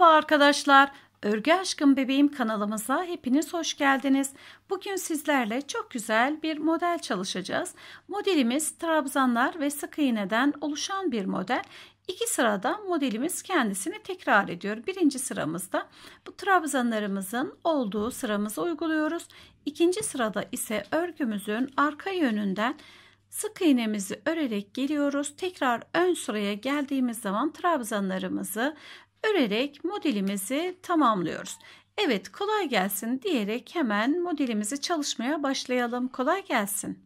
Merhaba arkadaşlar. Örgü Aşkım Bebeğim kanalımıza hepiniz hoş geldiniz. Bugün sizlerle çok güzel bir model çalışacağız. Modelimiz trabzanlar ve sık iğneden oluşan bir model. İki sırada modelimiz kendisini tekrar ediyor. Birinci sıramızda bu trabzanlarımızın olduğu sıramızı uyguluyoruz. İkinci sırada ise örgümüzün arka yönünden Sık iğnemizi örerek geliyoruz. Tekrar ön sıraya geldiğimiz zaman trabzanlarımızı örerek modelimizi tamamlıyoruz. Evet kolay gelsin diyerek hemen modelimizi çalışmaya başlayalım. Kolay gelsin.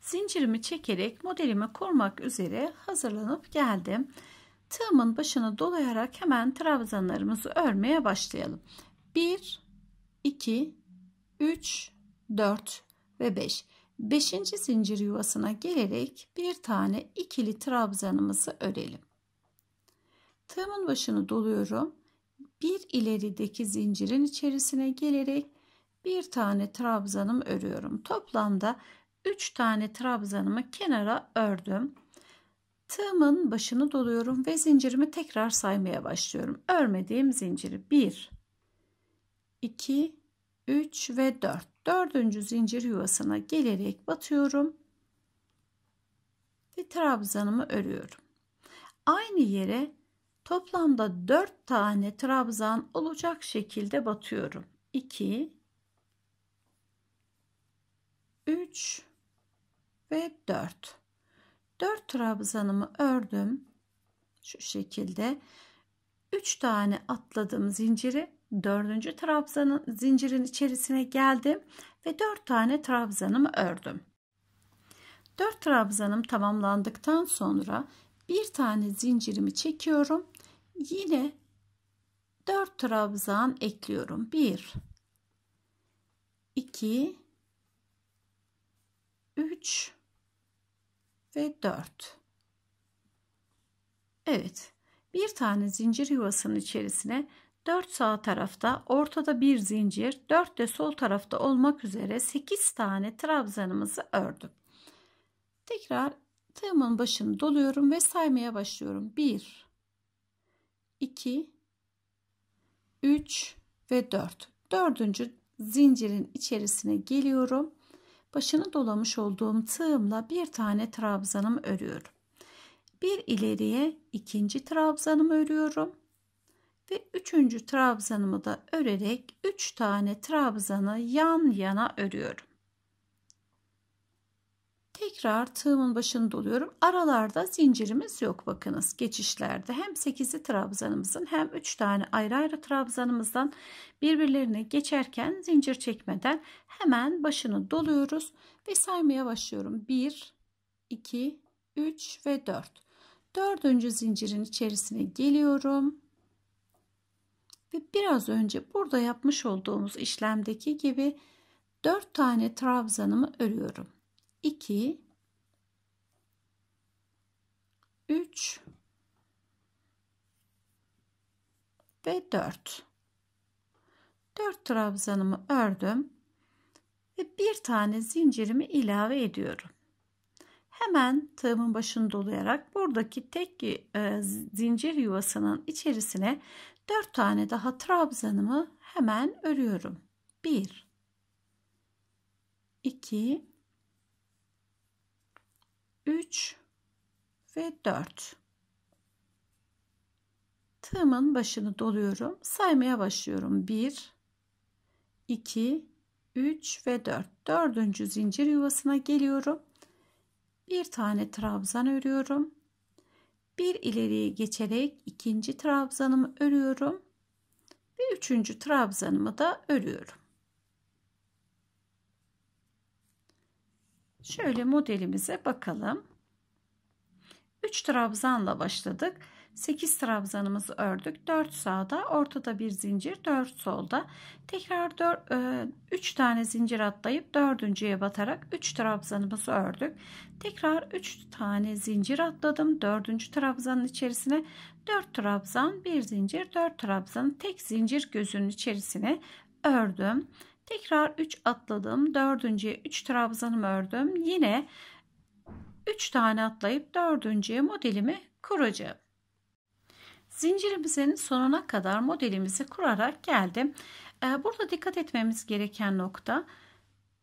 Zincirimi çekerek modelimi kurmak üzere hazırlanıp geldim. Tığımın başını dolayarak hemen trabzanlarımızı örmeye başlayalım. 1, 2, 3, 4 ve 5. 5. zincir yuvasına gelerek bir tane ikili trabzanımızı örelim. Tığımın başını doluyorum. Bir ilerideki zincirin içerisine gelerek bir tane trabzanım örüyorum. Toplamda 3 tane trabzanımı kenara ördüm. Tığımın başını doluyorum ve zincirimi tekrar saymaya başlıyorum. Örmediğim zinciri 1 2 3 ve 4. Dördüncü zincir yuvasına gelerek batıyorum ve trabzanımı örüyorum. Aynı yere Toplamda 4 tane trabzan olacak şekilde batıyorum. 2 3 ve 4. 4 trabzanımı ördüm. Şu şekilde 3 tane atladım zinciri. 4. trabzanın zincirin içerisine geldim ve 4 tane trabzanımı ördüm. 4 trabzanım tamamlandıktan sonra bir tane zincirimi çekiyorum yine 4 trabzan ekliyorum. 1 2 3 ve 4. Evet. Bir tane zincir yuvasının içerisine 4 sağ tarafta, ortada bir zincir, 4 de sol tarafta olmak üzere 8 tane trabzanımızı ördüm. Tekrar tığımın başını doluyorum ve saymaya başlıyorum. 1 2, 3 ve 4. Dördüncü zincirin içerisine geliyorum. Başını dolamış olduğum tığımla bir tane trabzanım örüyorum. Bir ileriye ikinci trabzanımı örüyorum. Ve üçüncü trabzanımı da örerek üç tane trabzanı yan yana örüyorum. Tekrar tığımın başını doluyorum. Aralarda zincirimiz yok bakınız geçişlerde. Hem 8'li trabzanımızın hem 3 tane ayrı ayrı trabzanımızdan birbirlerine geçerken zincir çekmeden hemen başını doluyoruz ve saymaya başlıyorum. 1, 2, 3 ve 4. Dördüncü zincirin içerisine geliyorum. Ve biraz önce burada yapmış olduğumuz işlemdeki gibi 4 tane trabzanımı örüyorum. 2 3 ve 4 4 trabzanımı ördüm ve bir tane zincirimi ilave ediyorum hemen tığımın başını dolayarak buradaki tek e, zincir yuvasının içerisine 4 tane daha trabzanımı hemen örüyorum 1 2 3 ve 4. Tığımın başını doluyorum. Saymaya başlıyorum. 1 2 3 ve 4. Dördüncü zincir yuvasına geliyorum. Bir tane trabzan örüyorum. Bir ileriye geçerek ikinci trabzanımı örüyorum. Ve üçüncü trabzanımı da örüyorum. Şöyle modelimize bakalım. 3 trabzanla başladık. 8 trabzanımızı ördük. 4 sağda, ortada bir zincir, 4 solda. Tekrar 4, 3 e, tane zincir atlayıp dördüncüye batarak 3 trabzanımızı ördük. Tekrar 3 tane zincir atladım. 4. trabzanın içerisine 4 trabzan, bir zincir, 4 trabzan tek zincir gözünün içerisine ördüm. Tekrar 3 atladım. Dördüncüye 3 trabzanımı ördüm. Yine 3 tane atlayıp dördüncüye modelimi kuracağım. Zincirimizin sonuna kadar modelimizi kurarak geldim. Ee, burada dikkat etmemiz gereken nokta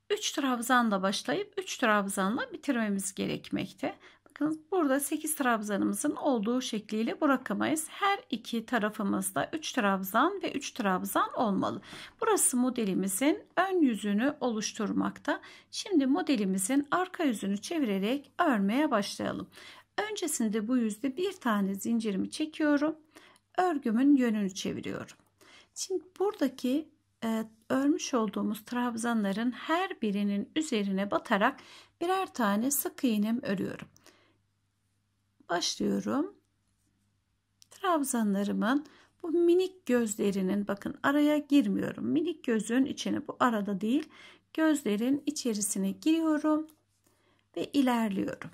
3 trabzanla başlayıp 3 trabzanla bitirmemiz gerekmekte. Bakın burada 8 trabzanımızın olduğu şekliyle bırakamayız. Her iki tarafımızda 3 trabzan ve 3 trabzan olmalı. Burası modelimizin ön yüzünü oluşturmakta. Şimdi modelimizin arka yüzünü çevirerek örmeye başlayalım. Öncesinde bu yüzde bir tane zincirimi çekiyorum. Örgümün yönünü çeviriyorum. Şimdi buradaki e, örmüş olduğumuz trabzanların her birinin üzerine batarak birer tane sık iğnem örüyorum başlıyorum. Trabzanlarımın bu minik gözlerinin bakın araya girmiyorum. Minik gözün içine bu arada değil gözlerin içerisine giriyorum ve ilerliyorum.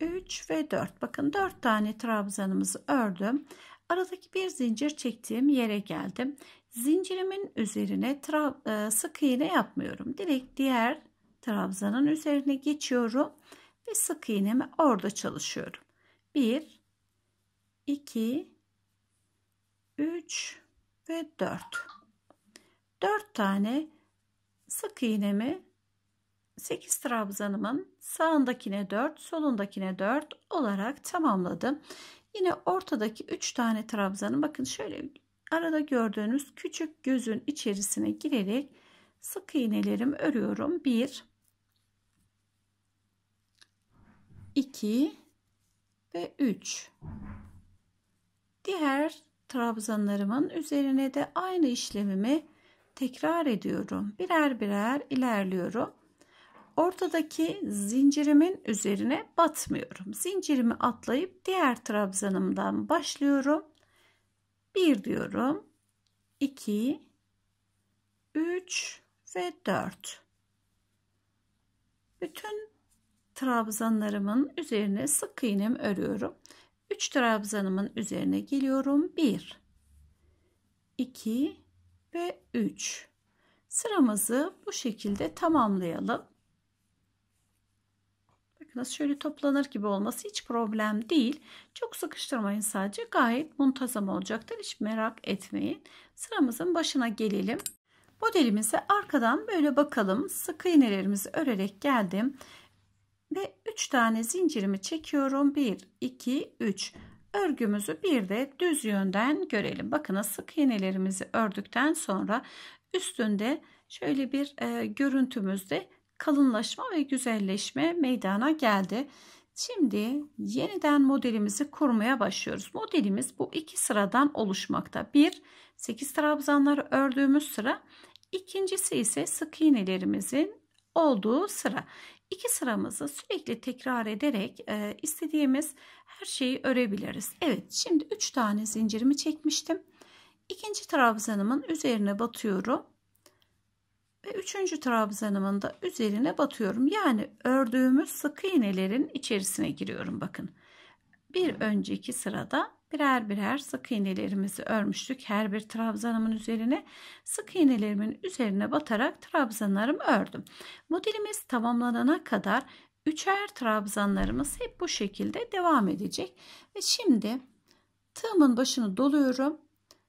3 ve 4 bakın 4 tane trabzanımızı ördüm. Aradaki bir zincir çektiğim yere geldim. Zincirimin üzerine e, sık iğne yapmıyorum. Direkt diğer trabzanın üzerine geçiyorum ve sık iğnemi orada çalışıyorum. 1 2 3 ve 4. 4 tane sık iğnemi 8 trabzanımın sağındakine 4, solundakine 4 olarak tamamladım. Yine ortadaki 3 tane trabzanı bakın şöyle arada gördüğünüz küçük gözün içerisine girerek sık iğnelerimi örüyorum. 1 2 ve 3. Diğer trabzanlarımın üzerine de aynı işlemimi tekrar ediyorum. Birer birer ilerliyorum. Ortadaki zincirimin üzerine batmıyorum. Zincirimi atlayıp diğer trabzanımdan başlıyorum. 1 diyorum. 2 3 ve 4. Bütün trabzanlarımın üzerine sık iğnem örüyorum. 3 trabzanımın üzerine geliyorum. 1 2 ve 3. Sıramızı bu şekilde tamamlayalım. Bakınız şöyle toplanır gibi olması hiç problem değil. Çok sıkıştırmayın sadece. Gayet muntazam olacaktır. Hiç merak etmeyin. Sıramızın başına gelelim. Modelimize arkadan böyle bakalım. Sık iğnelerimizi örerek geldim ve 3 tane zincirimi çekiyorum. 1, 2, 3. Örgümüzü bir de düz yönden görelim. Bakın sık iğnelerimizi ördükten sonra üstünde şöyle bir e, görüntümüzde kalınlaşma ve güzelleşme meydana geldi. Şimdi yeniden modelimizi kurmaya başlıyoruz. Modelimiz bu iki sıradan oluşmakta. Bir 8 trabzanları ördüğümüz sıra, ikincisi ise sık iğnelerimizin olduğu sıra. İki sıramızı sürekli tekrar ederek e, istediğimiz her şeyi örebiliriz. Evet şimdi 3 tane zincirimi çekmiştim. İkinci trabzanımın üzerine batıyorum. Ve üçüncü trabzanımın da üzerine batıyorum. Yani ördüğümüz sık iğnelerin içerisine giriyorum bakın. Bir önceki sırada birer birer sık iğnelerimizi örmüştük her bir trabzanımın üzerine. Sık iğnelerimin üzerine batarak trabzanlarımı ördüm. Modelimiz tamamlanana kadar üçer trabzanlarımız hep bu şekilde devam edecek. Ve şimdi tığımın başını doluyorum.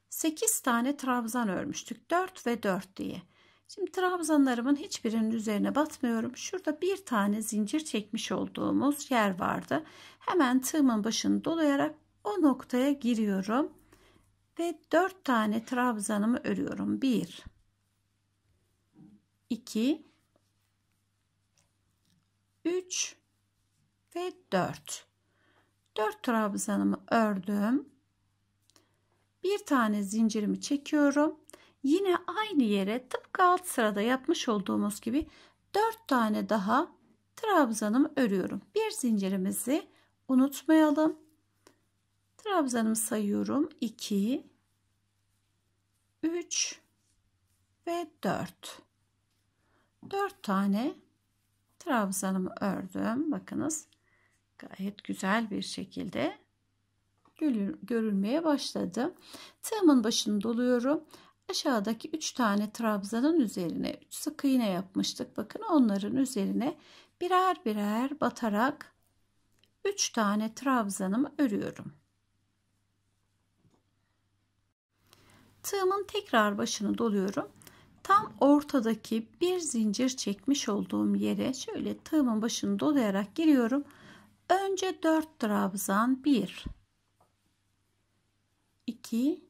8 tane trabzan örmüştük. 4 ve 4 diye. Şimdi trabzanlarımın hiçbirinin üzerine batmıyorum. Şurada bir tane zincir çekmiş olduğumuz yer vardı. Hemen tığımın başını dolayarak o noktaya giriyorum ve 4 tane trabzanımı örüyorum 1 2 3 ve 4 4 trabzanımı ördüm bir tane zincirimi çekiyorum yine aynı yere tıpkı alt sırada yapmış olduğumuz gibi 4 tane daha trabzanımı örüyorum bir zincirimizi unutmayalım Trabzanımı sayıyorum. 2, 3 ve 4. 4 tane trabzanımı ördüm. Bakınız gayet güzel bir şekilde görülmeye başladı. Tığımın başını doluyorum. Aşağıdaki 3 tane trabzanın üzerine 3 sık iğne yapmıştık. Bakın onların üzerine birer birer batarak 3 tane trabzanımı örüyorum. Tığımın tekrar başını doluyorum. Tam ortadaki bir zincir çekmiş olduğum yere şöyle tığımın başını dolayarak giriyorum. Önce 4 trabzan 1 2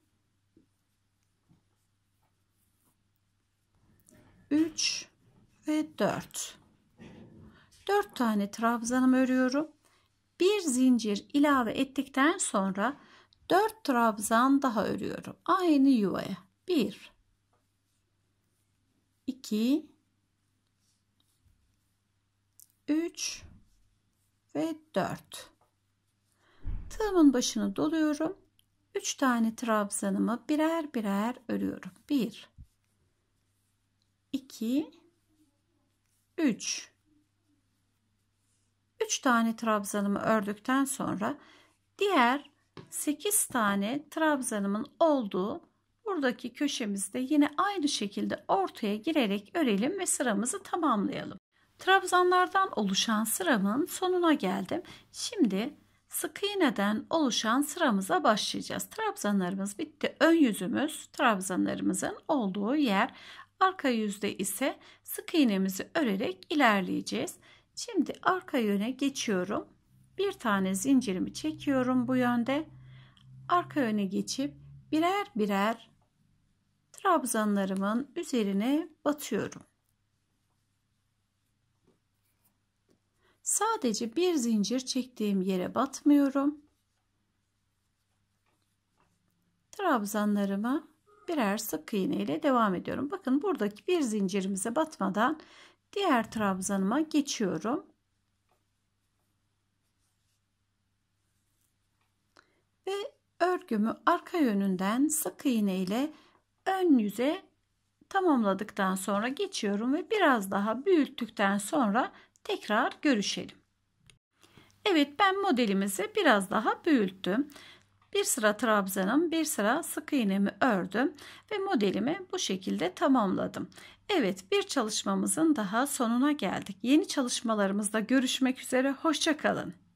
3 ve 4 4 tane trabzanımı örüyorum. Bir zincir ilave ettikten sonra 4 trabzan daha örüyorum. Aynı yuvaya. 1 2 3 ve 4. Tığımın başını doluyorum. 3 tane trabzanımı birer birer örüyorum. 1 2 3 3 tane trabzanımı ördükten sonra diğer 8 tane trabzanımın olduğu buradaki köşemizde yine aynı şekilde ortaya girerek örelim ve sıramızı tamamlayalım. Trabzanlardan oluşan sıramın sonuna geldim. Şimdi sık iğneden oluşan sıramıza başlayacağız. Trabzanlarımız bitti. Ön yüzümüz trabzanlarımızın olduğu yer. Arka yüzde ise sık iğnemizi örerek ilerleyeceğiz. Şimdi arka yöne geçiyorum bir tane zincirimi çekiyorum bu yönde. Arka öne geçip birer birer trabzanlarımın üzerine batıyorum. Sadece bir zincir çektiğim yere batmıyorum. Trabzanlarımı birer sık iğne ile devam ediyorum. Bakın buradaki bir zincirimize batmadan diğer trabzanıma geçiyorum. örgümü arka yönünden sık iğne ile ön yüze tamamladıktan sonra geçiyorum ve biraz daha büyüttükten sonra tekrar görüşelim. Evet ben modelimizi biraz daha büyüttüm. Bir sıra trabzanım, bir sıra sık iğnemi ördüm ve modelimi bu şekilde tamamladım. Evet, bir çalışmamızın daha sonuna geldik. Yeni çalışmalarımızda görüşmek üzere hoşçakalın.